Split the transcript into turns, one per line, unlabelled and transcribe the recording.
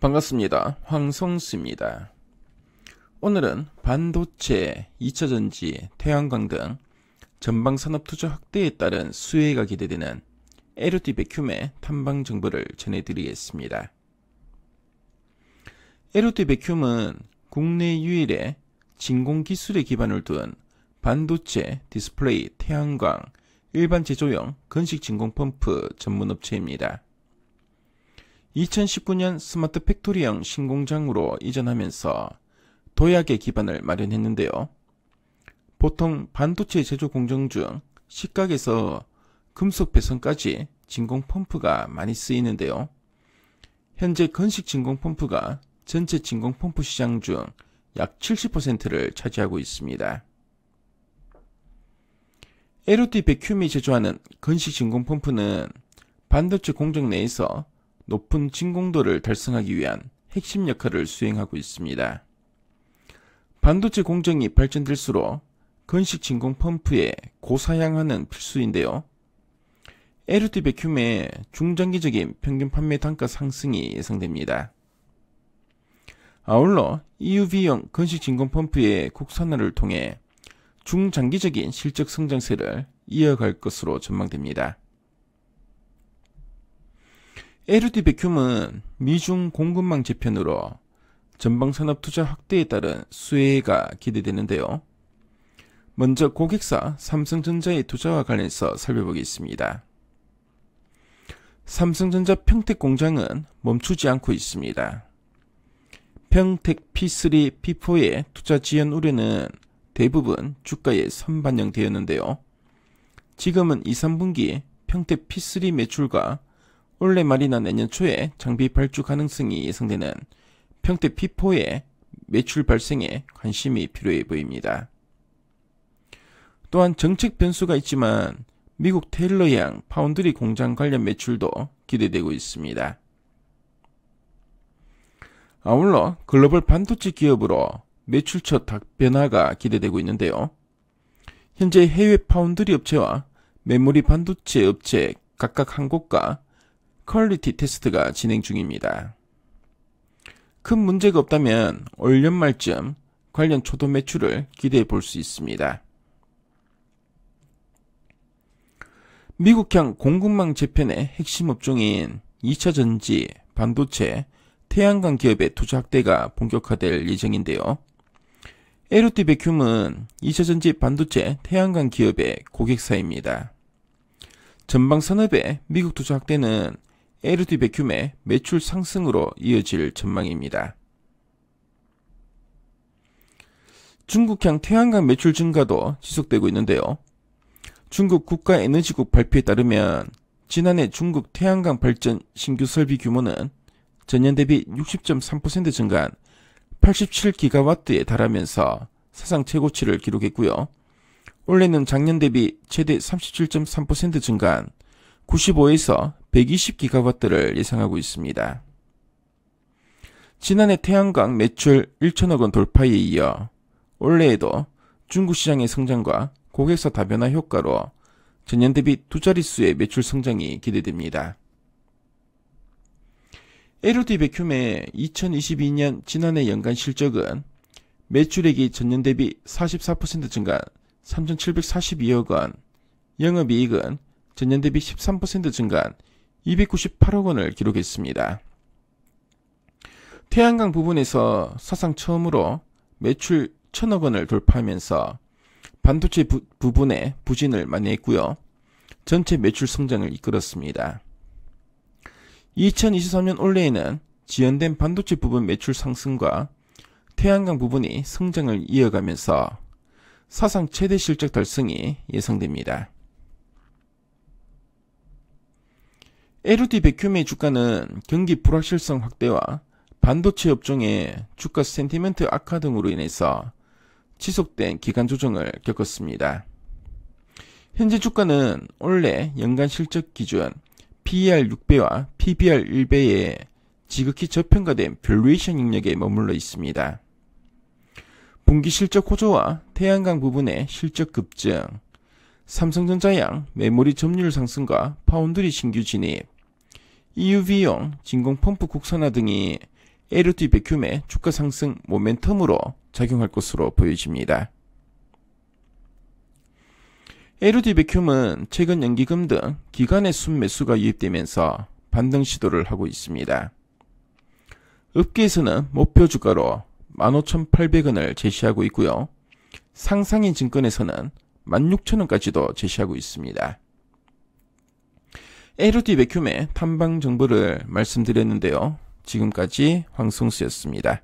반갑습니다. 황성수입니다. 오늘은 반도체, 2차전지, 태양광 등 전방산업 투자 확대에 따른 수혜가 기대되는 LOT 백큐의 탐방 정보를 전해드리겠습니다. LOT 백큐은 국내 유일의 진공기술에 기반을 둔 반도체, 디스플레이, 태양광, 일반 제조용 건식 진공펌프 전문업체입니다. 2019년 스마트 팩토리형 신공장으로 이전하면서 도약의 기반을 마련했는데요. 보통 반도체 제조 공정 중 시각에서 금속 배선까지 진공 펌프가 많이 쓰이는데요. 현재 건식 진공 펌프가 전체 진공 펌프 시장 중 약 70%를 차지하고 있습니다. l 로티 백큐미 제조하는 건식 진공 펌프는 반도체 공정 내에서 높은 진공도를 달성하기 위한 핵심 역할을 수행하고 있습니다. 반도체 공정이 발전될수록 건식 진공 펌프의 고사양화는 필수인데요. LT 백큐의 중장기적인 평균 판매 단가 상승이 예상됩니다. 아울러 EUV형 건식 진공 펌프의 국산화를 통해 중장기적인 실적 성장세를 이어갈 것으로 전망됩니다. LUD 백큐은 미중 공급망 재편으로 전방산업 투자 확대에 따른 수혜가 기대되는데요. 먼저 고객사 삼성전자의 투자와 관련해서 살펴보겠습니다. 삼성전자 평택 공장은 멈추지 않고 있습니다. 평택 P3, P4의 투자 지연 우려는 대부분 주가에 선반영되었는데요. 지금은 2, 3분기 평택 P3 매출과 올해 말이나 내년 초에 장비 발주 가능성이 예상되는 평택 P4의 매출 발생에 관심이 필요해 보입니다. 또한 정책 변수가 있지만 미국 테일러 양 파운드리 공장 관련 매출도 기대되고 있습니다. 아울러 글로벌 반도체 기업으로 매출처 변화가 기대되고 있는데요. 현재 해외 파운드리 업체와 메모리 반도체 업체 각각 한 곳과 퀄리티 테스트가 진행 중입니다. 큰 문제가 없다면 올 연말쯤 관련 초도 매출을 기대해 볼 수 있습니다. 미국형 공급망 재편의 핵심 업종인 2차 전지, 반도체, 태양광 기업의 투자 확대가 본격화될 예정인데요. 에로티 백큐은 2차 전지 반도체 태양광 기업의 고객사입니다. 전방 산업의 미국 투자 확대는 에르디베큐의 매출 상승으로 이어질 전망입니다. 중국향 태양광 매출 증가도 지속되고 있는데요. 중국 국가에너지국 발표에 따르면 지난해 중국 태양광 발전 신규 설비 규모는 전년 대비 60.3% 증가한 87기가와트에 달하면서 사상 최고치를 기록했고요. 올해는 작년 대비 최대 37.3% 증가한 95에서 120기가와트를 예상하고 있습니다. 지난해 태양광 매출 1천억 원 돌파에 이어 올해에도 중국 시장의 성장과 고객사 다변화 효과로 전년 대비 두 자릿수의 매출 성장이 기대됩니다. LOD 백큐의 2022년 지난해 연간 실적은 매출액이 전년 대비 44% 증가한 3,742억 원, 영업이익은 전년 대비 13% 증가한 298억 원을 기록했습니다. 태양광 부분에서 사상 처음으로 매출 1000억 원을 돌파하면서 반도체 부, 분에 부진을 많이 했고요 전체 매출 성장을 이끌었습니다. 2023년 올해에는 지연된 반도체 부분 매출 상승과 태양광 부분이 성장을 이어가면서 사상 최대 실적 달성이 예상됩니다. LUD 백큐미의 주가는 경기 불확실성 확대와 반도체 업종의 주가 센티멘트 악화 등으로 인해서 지속된 기간 조정을 겪었습니다. 현재 주가는 원래 연간 실적 기준 PER 6배와 PBR 1배에 지극히 저평가된 밸류에이션 영역에 머물러 있습니다. 분기 실적 호조와 태양광 부분의 실적 급증, 삼성전자 양 메모리 점유율 상승과 파운드리 신규 진입, EUV용 진공 펌프 국산화 등이 에르티 백큐의 주가 상승 모멘텀으로 작용할 것으로 보여집니다. 에르티 백큐은 최근 연기금 등 기간의 순매수가 유입되면서 반등 시도를 하고 있습니다. 업계에서는 목표 주가로 15,800원을 제시하고 있고요. 상상인 증권에서는 16,000원까지도 제시하고 있습니다. 에르디 베큐의 탐방 정보를 말씀드렸는데요. 지금까지 황성수였습니다.